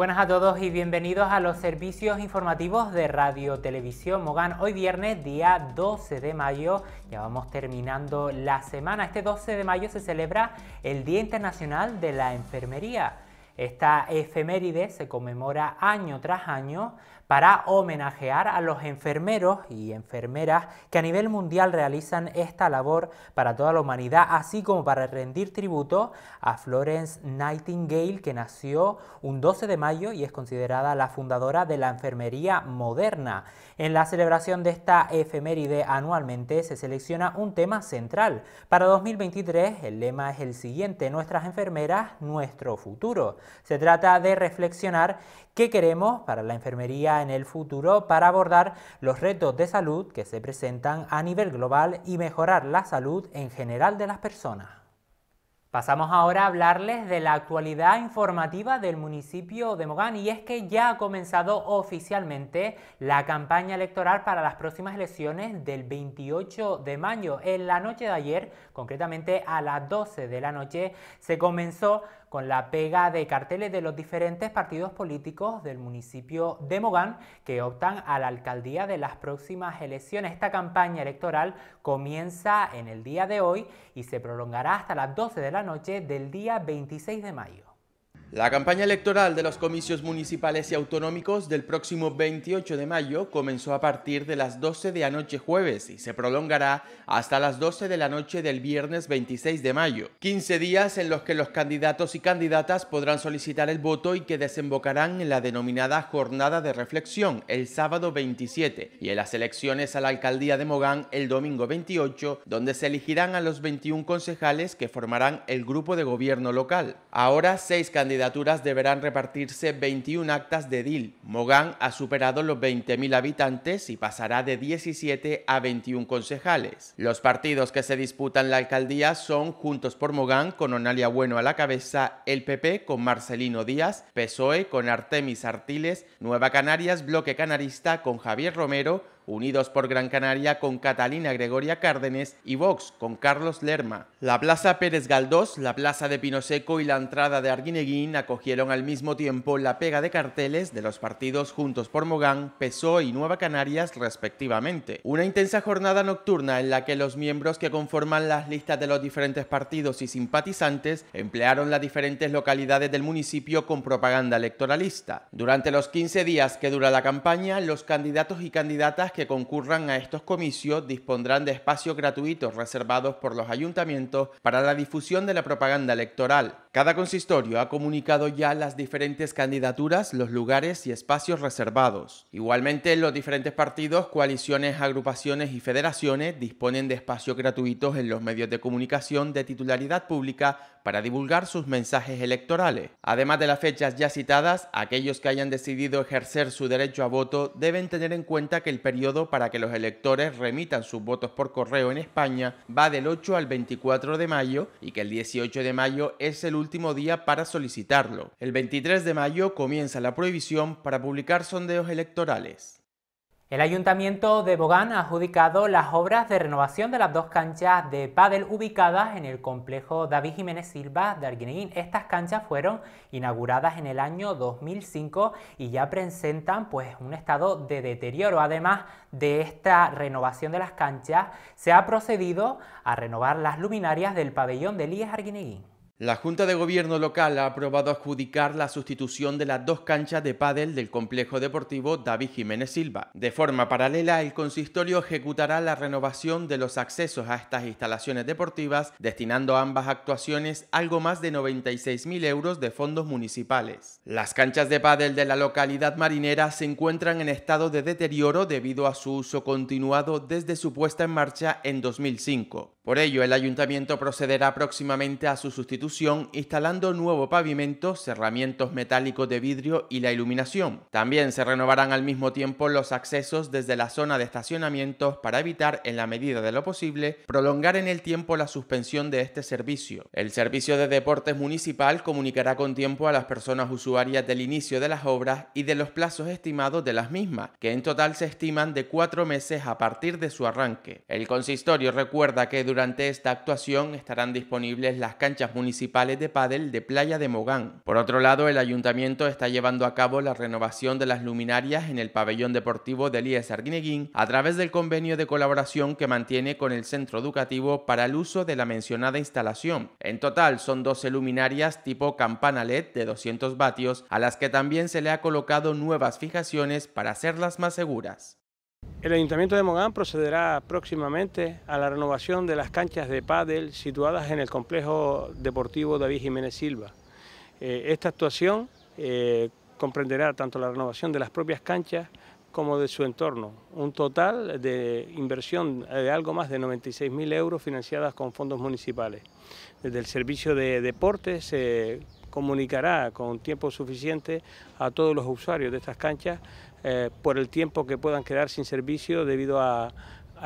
buenas a todos y bienvenidos a los servicios informativos de Radio Televisión Mogán. Hoy viernes, día 12 de mayo, ya vamos terminando la semana. Este 12 de mayo se celebra el Día Internacional de la Enfermería. Esta efeméride se conmemora año tras año para homenajear a los enfermeros y enfermeras que a nivel mundial realizan esta labor para toda la humanidad, así como para rendir tributo a Florence Nightingale, que nació un 12 de mayo y es considerada la fundadora de la enfermería moderna. En la celebración de esta efeméride anualmente se selecciona un tema central. Para 2023 el lema es el siguiente, nuestras enfermeras, nuestro futuro. Se trata de reflexionar qué queremos para la enfermería en el futuro para abordar los retos de salud que se presentan a nivel global y mejorar la salud en general de las personas. Pasamos ahora a hablarles de la actualidad informativa del municipio de Mogán y es que ya ha comenzado oficialmente la campaña electoral para las próximas elecciones del 28 de mayo. En la noche de ayer, concretamente a las 12 de la noche, se comenzó con la pega de carteles de los diferentes partidos políticos del municipio de Mogán que optan a la alcaldía de las próximas elecciones. Esta campaña electoral comienza en el día de hoy y se prolongará hasta las 12 de la noche del día 26 de mayo. La campaña electoral de los comicios municipales y autonómicos del próximo 28 de mayo comenzó a partir de las 12 de anoche jueves y se prolongará hasta las 12 de la noche del viernes 26 de mayo. 15 días en los que los candidatos y candidatas podrán solicitar el voto y que desembocarán en la denominada jornada de reflexión el sábado 27 y en las elecciones a la alcaldía de Mogán el domingo 28, donde se elegirán a los 21 concejales que formarán el grupo de gobierno local. Ahora seis candidatos deberán repartirse 21 actas de DIL. Mogán ha superado los 20.000 habitantes y pasará de 17 a 21 concejales. Los partidos que se disputan la alcaldía son Juntos por Mogán, con Onalia Bueno a la cabeza, el PP con Marcelino Díaz, PSOE con Artemis Artiles, Nueva Canarias Bloque Canarista con Javier Romero, Unidos por Gran Canaria con Catalina Gregoria Cárdenes y Vox con Carlos Lerma. La Plaza Pérez Galdós, la Plaza de Pino Seco y la entrada de Arguineguín acogieron al mismo tiempo la pega de carteles de los partidos Juntos por Mogán, PSOE y Nueva Canarias respectivamente. Una intensa jornada nocturna en la que los miembros que conforman las listas de los diferentes partidos y simpatizantes emplearon las diferentes localidades del municipio con propaganda electoralista. Durante los 15 días que dura la campaña, los candidatos y candidatas que que concurran a estos comicios dispondrán de espacios gratuitos reservados por los ayuntamientos para la difusión de la propaganda electoral. Cada consistorio ha comunicado ya las diferentes candidaturas, los lugares y espacios reservados. Igualmente, los diferentes partidos, coaliciones, agrupaciones y federaciones disponen de espacios gratuitos en los medios de comunicación de titularidad pública para divulgar sus mensajes electorales. Además de las fechas ya citadas, aquellos que hayan decidido ejercer su derecho a voto deben tener en cuenta que el periodo para que los electores remitan sus votos por correo en España va del 8 al 24 de mayo y que el 18 de mayo es el último día para solicitarlo. El 23 de mayo comienza la prohibición para publicar sondeos electorales. El Ayuntamiento de Bogán ha adjudicado las obras de renovación de las dos canchas de pádel ubicadas en el complejo David Jiménez Silva de Arguineguín. Estas canchas fueron inauguradas en el año 2005 y ya presentan pues un estado de deterioro. Además de esta renovación de las canchas, se ha procedido a renovar las luminarias del pabellón de Elías Arguineguín. La Junta de Gobierno local ha aprobado adjudicar la sustitución de las dos canchas de pádel del complejo deportivo David Jiménez Silva. De forma paralela, el consistorio ejecutará la renovación de los accesos a estas instalaciones deportivas, destinando a ambas actuaciones algo más de 96.000 euros de fondos municipales. Las canchas de pádel de la localidad marinera se encuentran en estado de deterioro debido a su uso continuado desde su puesta en marcha en 2005. Por ello, el ayuntamiento procederá próximamente a su sustitución instalando nuevo pavimento, cerramientos metálicos de vidrio y la iluminación. También se renovarán al mismo tiempo los accesos desde la zona de estacionamientos para evitar, en la medida de lo posible, prolongar en el tiempo la suspensión de este servicio. El Servicio de Deportes Municipal comunicará con tiempo a las personas usuarias del inicio de las obras y de los plazos estimados de las mismas, que en total se estiman de cuatro meses a partir de su arranque. El consistorio recuerda que durante esta actuación estarán disponibles las canchas municipales principales de pádel de Playa de Mogán. Por otro lado, el ayuntamiento está llevando a cabo la renovación de las luminarias en el pabellón deportivo de IES Arguineguín a través del convenio de colaboración que mantiene con el centro educativo para el uso de la mencionada instalación. En total son 12 luminarias tipo campana LED de 200 vatios a las que también se le ha colocado nuevas fijaciones para hacerlas más seguras. El Ayuntamiento de Mogán procederá próximamente a la renovación de las canchas de pádel situadas en el complejo deportivo David Jiménez Silva. Eh, esta actuación eh, comprenderá tanto la renovación de las propias canchas como de su entorno. Un total de inversión de algo más de 96.000 euros financiadas con fondos municipales. Desde el servicio de deportes se eh, comunicará con tiempo suficiente a todos los usuarios de estas canchas eh, por el tiempo que puedan quedar sin servicio debido a,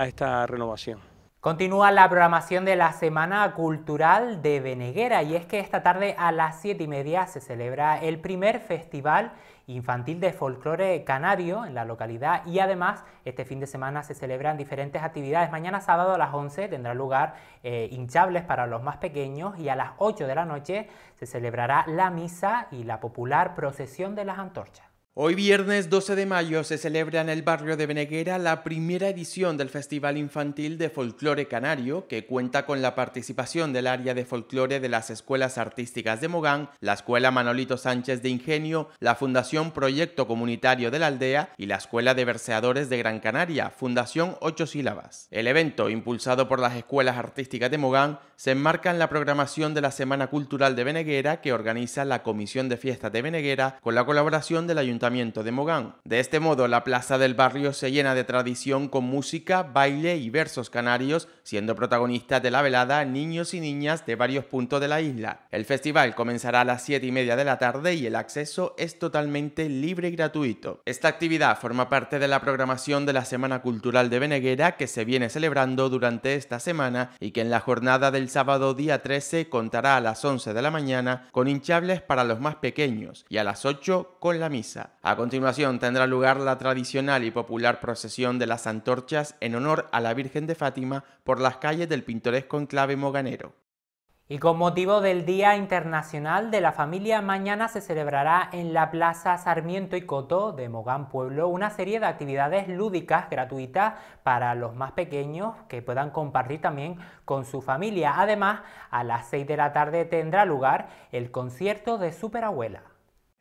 esta renovación. Continúa la programación de la Semana Cultural de Beneguera y es que esta tarde a las 7 y media se celebra el primer festival infantil de folclore canario en la localidad y además este fin de semana se celebran diferentes actividades. Mañana sábado a las 11 tendrá lugar eh, hinchables para los más pequeños y a las 8 de la noche se celebrará la misa y la popular procesión de las antorchas. Hoy viernes 12 de mayo se celebra en el barrio de Beneguera la primera edición del Festival Infantil de Folclore Canario, que cuenta con la participación del área de folclore de las escuelas artísticas de Mogán, la Escuela Manolito Sánchez de Ingenio, la Fundación Proyecto Comunitario de la Aldea y la Escuela de Verseadores de Gran Canaria, Fundación Ocho Sílabas. El evento, impulsado por las escuelas artísticas de Mogán, se enmarca en la programación de la Semana Cultural de Beneguera que organiza la Comisión de Fiestas de Beneguera con la colaboración del Ayuntamiento de Mogán. De este modo, la plaza del barrio se llena de tradición con música, baile y versos canarios, siendo protagonistas de la velada niños y niñas de varios puntos de la isla. El festival comenzará a las 7 y media de la tarde y el acceso es totalmente libre y gratuito. Esta actividad forma parte de la programación de la Semana Cultural de Beneguera que se viene celebrando durante esta semana y que en la jornada del sábado día 13 contará a las 11 de la mañana con hinchables para los más pequeños y a las 8 con la misa. A continuación tendrá lugar la tradicional y popular procesión de las antorchas en honor a la Virgen de Fátima por las calles del pintoresco enclave moganero. Y con motivo del Día Internacional de la Familia, mañana se celebrará en la Plaza Sarmiento y Coto de Mogán Pueblo una serie de actividades lúdicas gratuitas para los más pequeños que puedan compartir también con su familia. Además, a las 6 de la tarde tendrá lugar el concierto de Superabuela.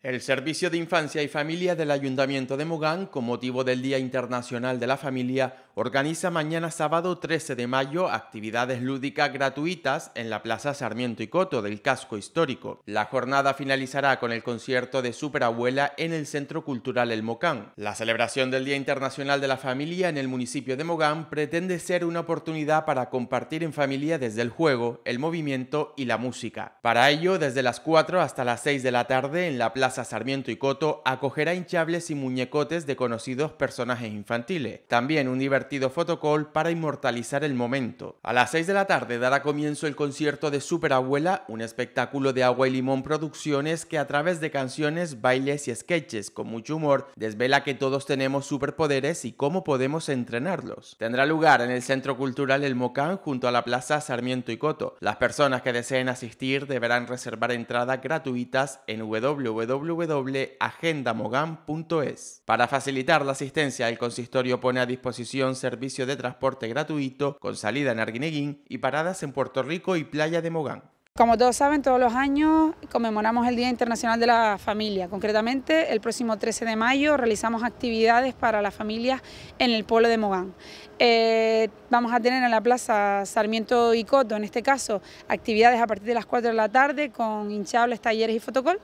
El Servicio de Infancia y Familia del Ayuntamiento de Mogán, con motivo del Día Internacional de la Familia, organiza mañana sábado 13 de mayo actividades lúdicas gratuitas en la Plaza Sarmiento y Coto del casco histórico. La jornada finalizará con el concierto de Superabuela en el Centro Cultural El Mocán. La celebración del Día Internacional de la Familia en el municipio de Mogán pretende ser una oportunidad para compartir en familia desde el juego, el movimiento y la música. Para ello, desde las 4 hasta las 6 de la tarde en la Plaza Sarmiento y Coto acogerá hinchables y muñecotes de conocidos personajes infantiles. También un divertido fotocall para inmortalizar el momento. A las 6 de la tarde dará comienzo el concierto de Superabuela, un espectáculo de Agua y Limón Producciones que a través de canciones, bailes y sketches con mucho humor desvela que todos tenemos superpoderes y cómo podemos entrenarlos. Tendrá lugar en el Centro Cultural El Mocán junto a la Plaza Sarmiento y Coto. Las personas que deseen asistir deberán reservar entradas gratuitas en www.agendamogan.es. Para facilitar la asistencia, el consistorio pone a disposición ...un servicio de transporte gratuito, con salida en Arguineguín y paradas en Puerto Rico y Playa de Mogán. Como todos saben, todos los años conmemoramos el Día Internacional de la Familia. Concretamente, el próximo 13 de mayo realizamos actividades para las familias en el pueblo de Mogán. Eh, vamos a tener en la plaza Sarmiento y Coto, en este caso, actividades a partir de las 4 de la tarde con hinchables, talleres y fotocol.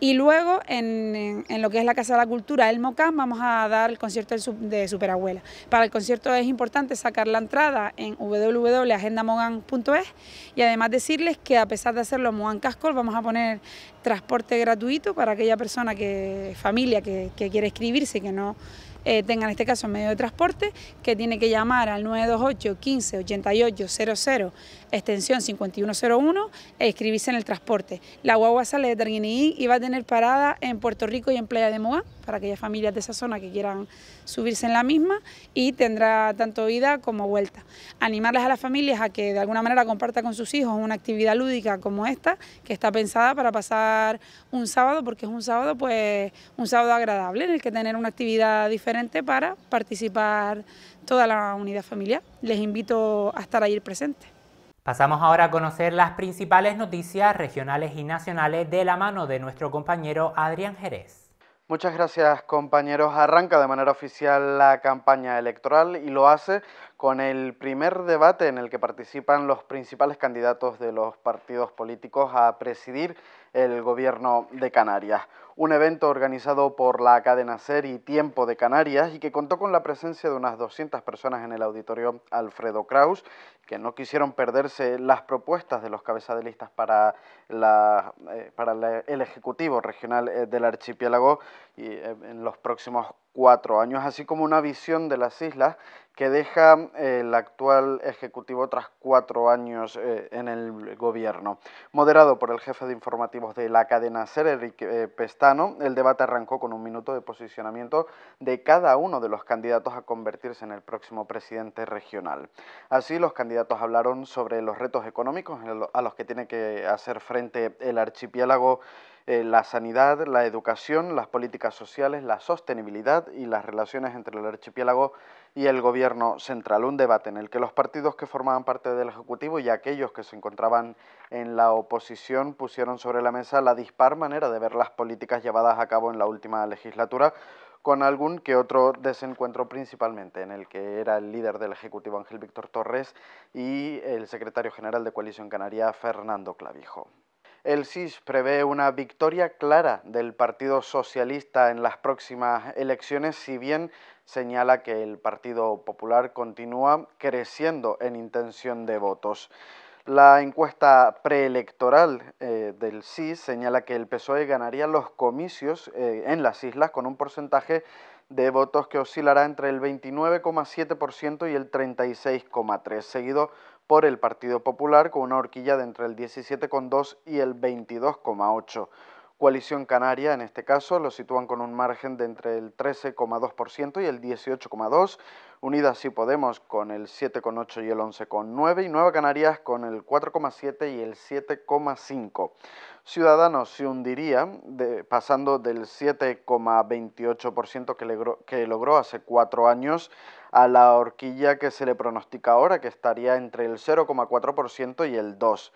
Y luego en, lo que es la Casa de la Cultura, el MOCAM, vamos a dar el concierto de Superabuela. Para el concierto es importante sacar la entrada en www.agendamogan.es y además decirles que a pesar de hacerlo en Mogan Cascol, vamos a poner transporte gratuito para aquella persona, que familia que, quiere escribirse y que no eh, tenga en este caso medio de transporte, que tiene que llamar al 928 15 88 00 extensión 5101 e inscribirse en el transporte. La guagua sale de Targuiniín y va a tener parada en Puerto Rico y en Playa de Moa, para aquellas familias de esa zona que quieran subirse en la misma, y tendrá tanto ida como vuelta. Animarles a las familias a que de alguna manera comparta con sus hijos una actividad lúdica como esta, que está pensada para pasar un sábado, porque es un sábado, pues, un sábado agradable, en el que tener una actividad diferente para participar toda la unidad familiar. Les invito a estar ahí presentes. Pasamos ahora a conocer las principales noticias regionales y nacionales de la mano de nuestro compañero Adrián Jerez. Muchas gracias compañeros. Arranca de manera oficial la campaña electoral y lo hace con el primer debate en el que participan los principales candidatos de los partidos políticos a presidir el gobierno de Canarias un evento organizado por la cadena SER y Tiempo de Canarias y que contó con la presencia de unas 200 personas en el auditorio Alfredo Kraus, que no quisieron perderse las propuestas de los cabezadelistas para, la, eh, para el Ejecutivo Regional eh, del Archipiélago y, eh, en los próximos cuatro años, así como una visión de las islas que deja el actual Ejecutivo tras cuatro años en el gobierno. Moderado por el jefe de informativos de la cadena SER, Eric el debate arrancó con un minuto de posicionamiento de cada uno de los candidatos a convertirse en el próximo presidente regional. Así, los candidatos hablaron sobre los retos económicos a los que tiene que hacer frente el archipiélago eh, la sanidad, la educación, las políticas sociales, la sostenibilidad y las relaciones entre el archipiélago y el gobierno central. Un debate en el que los partidos que formaban parte del Ejecutivo y aquellos que se encontraban en la oposición pusieron sobre la mesa la dispar manera de ver las políticas llevadas a cabo en la última legislatura con algún que otro desencuentro principalmente en el que era el líder del Ejecutivo Ángel Víctor Torres y el secretario general de Coalición Canaria Fernando Clavijo. El CIS prevé una victoria clara del Partido Socialista en las próximas elecciones, si bien señala que el Partido Popular continúa creciendo en intención de votos. La encuesta preelectoral eh, del SIS señala que el PSOE ganaría los comicios eh, en las islas con un porcentaje de votos que oscilará entre el 29,7% y el 36,3%, seguido por el Partido Popular con una horquilla de entre el 17,2 y el 22,8. Coalición Canaria, en este caso, lo sitúan con un margen de entre el 13,2% y el 18,2%, Unidas y Podemos con el 7,8 y el 11,9% y Nueva Canarias con el 4,7 y el 7,5% ciudadanos se hundiría, pasando del 7,28% que, que logró hace cuatro años a la horquilla que se le pronostica ahora, que estaría entre el 0,4% y el 2%.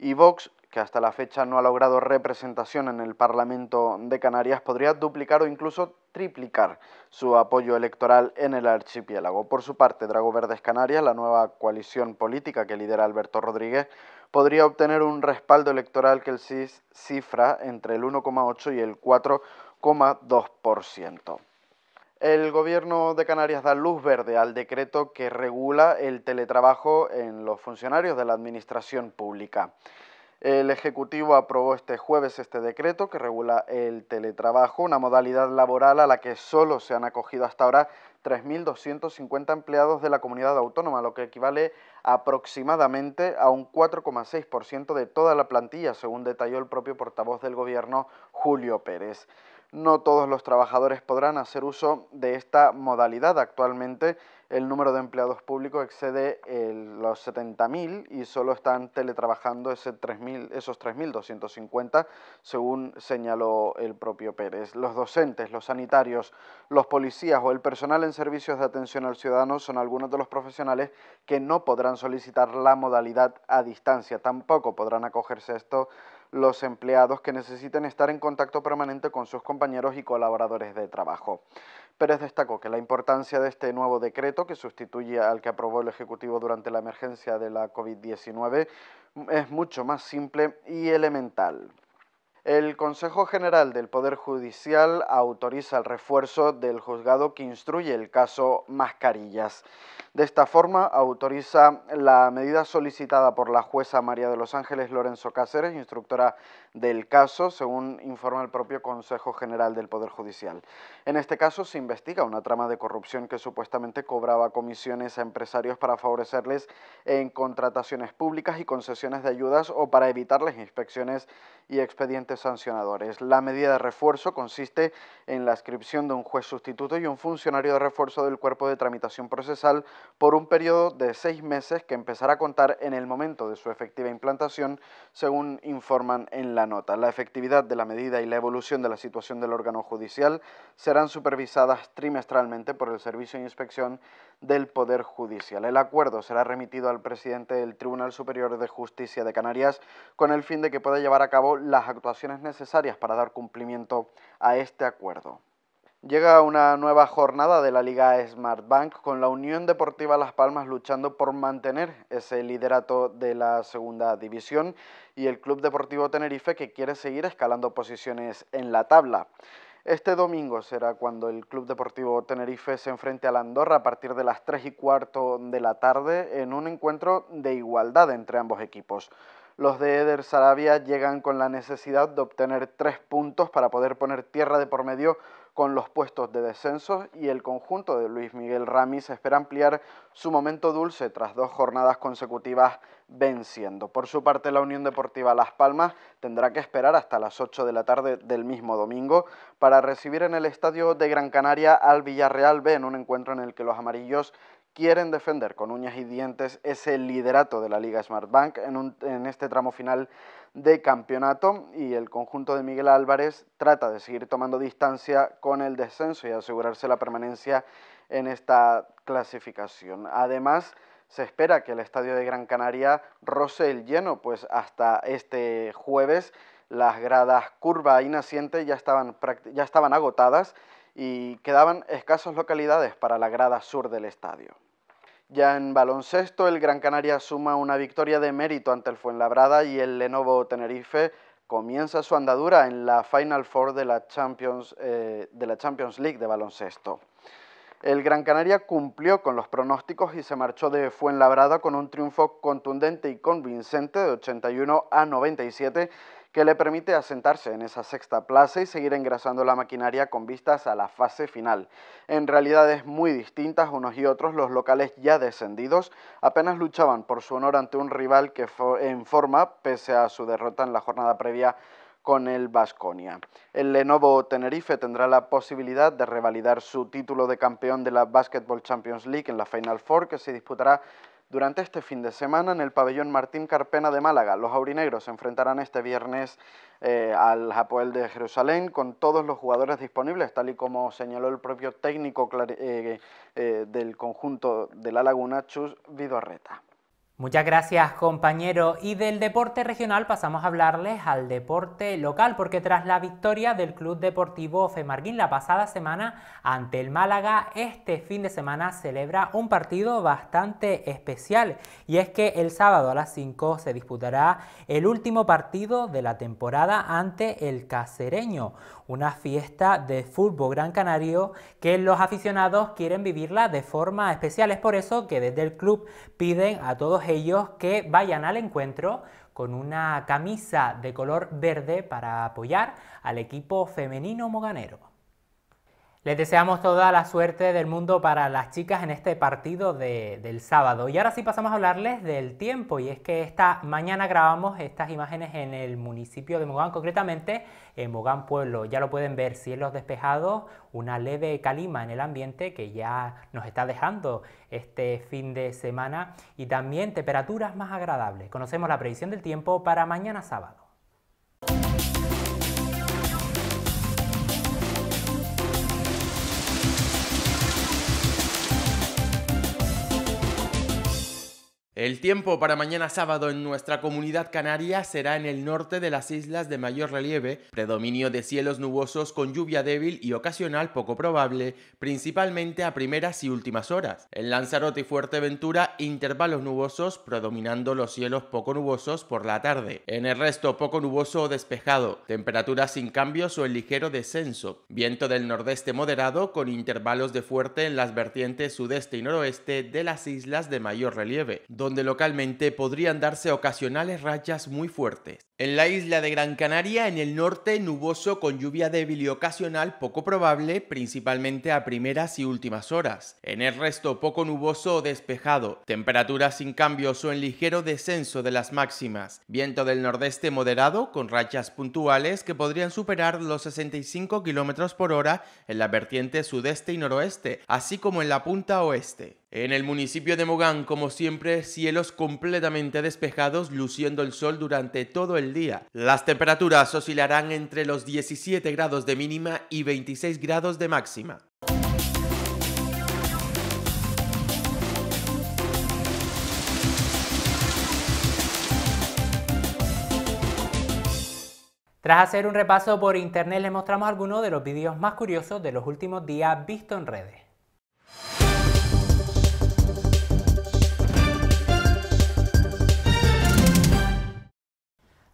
Y Vox, que hasta la fecha no ha logrado representación en el Parlamento de Canarias, podría duplicar o incluso triplicar su apoyo electoral en el archipiélago. Por su parte, Drago Verdes Canarias, la nueva coalición política que lidera Alberto Rodríguez, podría obtener un respaldo electoral que el CIS cifra entre el 1,8 y el 4,2%. El gobierno de Canarias da luz verde al decreto que regula el teletrabajo en los funcionarios de la administración pública. El Ejecutivo aprobó este jueves este decreto que regula el teletrabajo, una modalidad laboral a la que solo se han acogido hasta ahora 3.250 empleados de la comunidad autónoma, lo que equivale aproximadamente a un 4,6% de toda la plantilla, según detalló el propio portavoz del Gobierno, Julio Pérez. No todos los trabajadores podrán hacer uso de esta modalidad actualmente el número de empleados públicos excede los 70.000 y solo están teletrabajando ese 3 esos 3.250, según señaló el propio Pérez. Los docentes, los sanitarios, los policías o el personal en servicios de atención al ciudadano son algunos de los profesionales que no podrán solicitar la modalidad a distancia. Tampoco podrán acogerse a esto los empleados que necesiten estar en contacto permanente con sus compañeros y colaboradores de trabajo. Pérez destacó que la importancia de este nuevo decreto, que sustituye al que aprobó el Ejecutivo durante la emergencia de la COVID-19, es mucho más simple y elemental. El Consejo General del Poder Judicial autoriza el refuerzo del juzgado que instruye el caso Mascarillas. De esta forma, autoriza la medida solicitada por la jueza María de los Ángeles Lorenzo Cáceres, instructora del caso, según informa el propio Consejo General del Poder Judicial. En este caso se investiga una trama de corrupción que supuestamente cobraba comisiones a empresarios para favorecerles en contrataciones públicas y concesiones de ayudas o para evitarles inspecciones y expedientes sancionadores. La medida de refuerzo consiste en la inscripción de un juez sustituto y un funcionario de refuerzo del cuerpo de tramitación procesal por un periodo de seis meses que empezará a contar en el momento de su efectiva implantación, según informan en la nota. La efectividad de la medida y la evolución de la situación del órgano judicial serán supervisadas trimestralmente por el Servicio de Inspección del Poder Judicial. El acuerdo será remitido al presidente del Tribunal Superior de Justicia de Canarias con el fin de que pueda llevar a cabo las actuaciones necesarias para dar cumplimiento a este acuerdo. Llega una nueva jornada de la Liga Smart Bank con la Unión Deportiva Las Palmas luchando por mantener ese liderato de la segunda división y el Club Deportivo Tenerife que quiere seguir escalando posiciones en la tabla. Este domingo será cuando el Club Deportivo Tenerife se enfrente a la Andorra a partir de las 3 y cuarto de la tarde en un encuentro de igualdad entre ambos equipos. Los de Eder Sarabia llegan con la necesidad de obtener tres puntos para poder poner tierra de por medio con los puestos de descenso y el conjunto de Luis Miguel Ramis espera ampliar su momento dulce tras dos jornadas consecutivas venciendo. Por su parte, la Unión Deportiva Las Palmas tendrá que esperar hasta las 8 de la tarde del mismo domingo para recibir en el estadio de Gran Canaria al Villarreal B en un encuentro en el que los amarillos quieren defender con uñas y dientes ese liderato de la Liga Smart Bank en este tramo final de campeonato y el conjunto de Miguel Álvarez trata de seguir tomando distancia con el descenso y asegurarse la permanencia en esta clasificación. Además, se espera que el estadio de Gran Canaria roce el lleno, pues hasta este jueves las gradas curva y naciente ya estaban, ya estaban agotadas y quedaban escasas localidades para la grada sur del estadio. Ya en baloncesto, el Gran Canaria suma una victoria de mérito ante el Fuenlabrada y el Lenovo Tenerife comienza su andadura en la Final Four de la Champions, eh, de la Champions League de baloncesto. El Gran Canaria cumplió con los pronósticos y se marchó de Fuenlabrada con un triunfo contundente y convincente de 81 a 97 que le permite asentarse en esa sexta plaza y seguir engrasando la maquinaria con vistas a la fase final. En realidades muy distintas unos y otros, los locales ya descendidos apenas luchaban por su honor ante un rival que fue en forma, pese a su derrota en la jornada previa con el Vasconia. El Lenovo Tenerife tendrá la posibilidad de revalidar su título de campeón de la Basketball Champions League en la Final Four que se disputará durante este fin de semana en el pabellón Martín Carpena de Málaga, los aurinegros se enfrentarán este viernes eh, al Japoel de Jerusalén con todos los jugadores disponibles, tal y como señaló el propio técnico eh, eh, del conjunto de La Laguna, Chus Vidorreta. Muchas gracias compañero. Y del deporte regional pasamos a hablarles al deporte local, porque tras la victoria del Club Deportivo Femarguín la pasada semana ante el Málaga, este fin de semana celebra un partido bastante especial. Y es que el sábado a las 5 se disputará el último partido de la temporada ante el Cacereño una fiesta de fútbol gran canario que los aficionados quieren vivirla de forma especial. Es por eso que desde el club piden a todos ellos que vayan al encuentro con una camisa de color verde para apoyar al equipo femenino moganero. Les deseamos toda la suerte del mundo para las chicas en este partido del sábado. Y ahora sí pasamos a hablarles del tiempo. Y es que esta mañana grabamos estas imágenes en el municipio de Mogán, concretamente en Mogán Pueblo. Ya lo pueden ver, cielos despejados, una leve calima en el ambiente que ya nos está dejando este fin de semana. Y también temperaturas más agradables. Conocemos la previsión del tiempo para mañana sábado. El tiempo para mañana sábado en nuestra comunidad canaria será en el norte de las islas de mayor relieve, predominio de cielos nubosos con lluvia débil y ocasional poco probable, principalmente a primeras y últimas horas. En Lanzarote y Fuerteventura, intervalos nubosos, predominando los cielos poco nubosos por la tarde. En el resto, poco nuboso o despejado, temperaturas sin cambios o en ligero descenso. Viento del nordeste moderado con intervalos de fuerte en las vertientes sudeste y noroeste de las islas de mayor relieve donde localmente podrían darse ocasionales rachas muy fuertes. En la isla de Gran Canaria, en el norte, nuboso con lluvia débil y ocasional poco probable, principalmente a primeras y últimas horas. En el resto, poco nuboso o despejado, temperaturas sin cambios o en ligero descenso de las máximas, viento del nordeste moderado con rachas puntuales que podrían superar los 65 km por hora en la vertiente sudeste y noroeste, así como en la punta oeste. En el municipio de Mogán, como siempre, cielos completamente despejados, luciendo el sol durante todo el día. Las temperaturas oscilarán entre los 17 grados de mínima y 26 grados de máxima. Tras hacer un repaso por internet, les mostramos algunos de los vídeos más curiosos de los últimos días vistos en redes.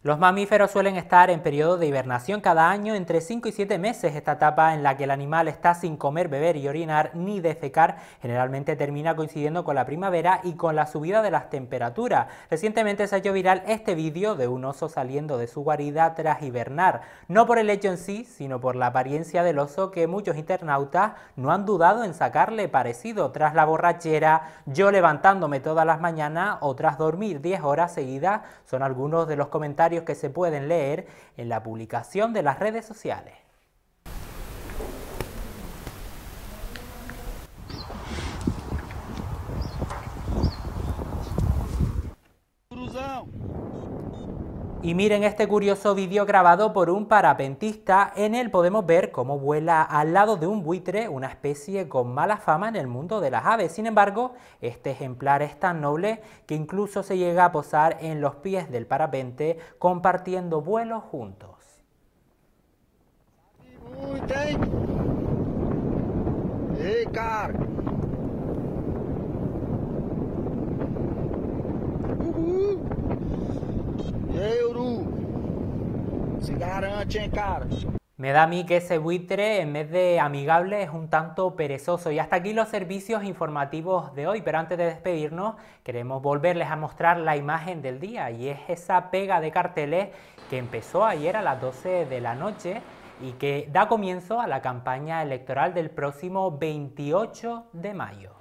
Los mamíferos suelen estar en periodo de hibernación cada año entre 5 y 7 meses. Esta etapa en la que el animal está sin comer, beber y orinar ni defecar generalmente termina coincidiendo con la primavera y con la subida de las temperaturas. Recientemente se ha viral este vídeo de un oso saliendo de su guarida tras hibernar, no por el hecho en sí, sino por la apariencia del oso que muchos internautas no han dudado en sacarle parecido tras la borrachera, yo levantándome todas las mañanas o tras dormir 10 horas seguidas, son algunos de los comentarios que se pueden leer en la publicación de las redes sociales. Y miren este curioso vídeo grabado por un parapentista, en el podemos ver cómo vuela al lado de un buitre, una especie con mala fama en el mundo de las aves. Sin embargo, este ejemplar es tan noble que incluso se llega a posar en los pies del parapente compartiendo vuelos juntos. Me da a mí que ese buitre, en vez de amigable, es un tanto perezoso. Y hasta aquí los servicios informativos de hoy. Pero antes de despedirnos, queremos volverles a mostrar la imagen del día. Y es esa pega de carteles que empezó ayer a las 12 de la noche y que da comienzo a la campaña electoral del próximo 28 de mayo.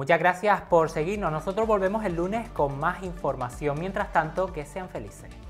Muchas gracias por seguirnos. Nosotros volvemos el lunes con más información. Mientras tanto, que sean felices.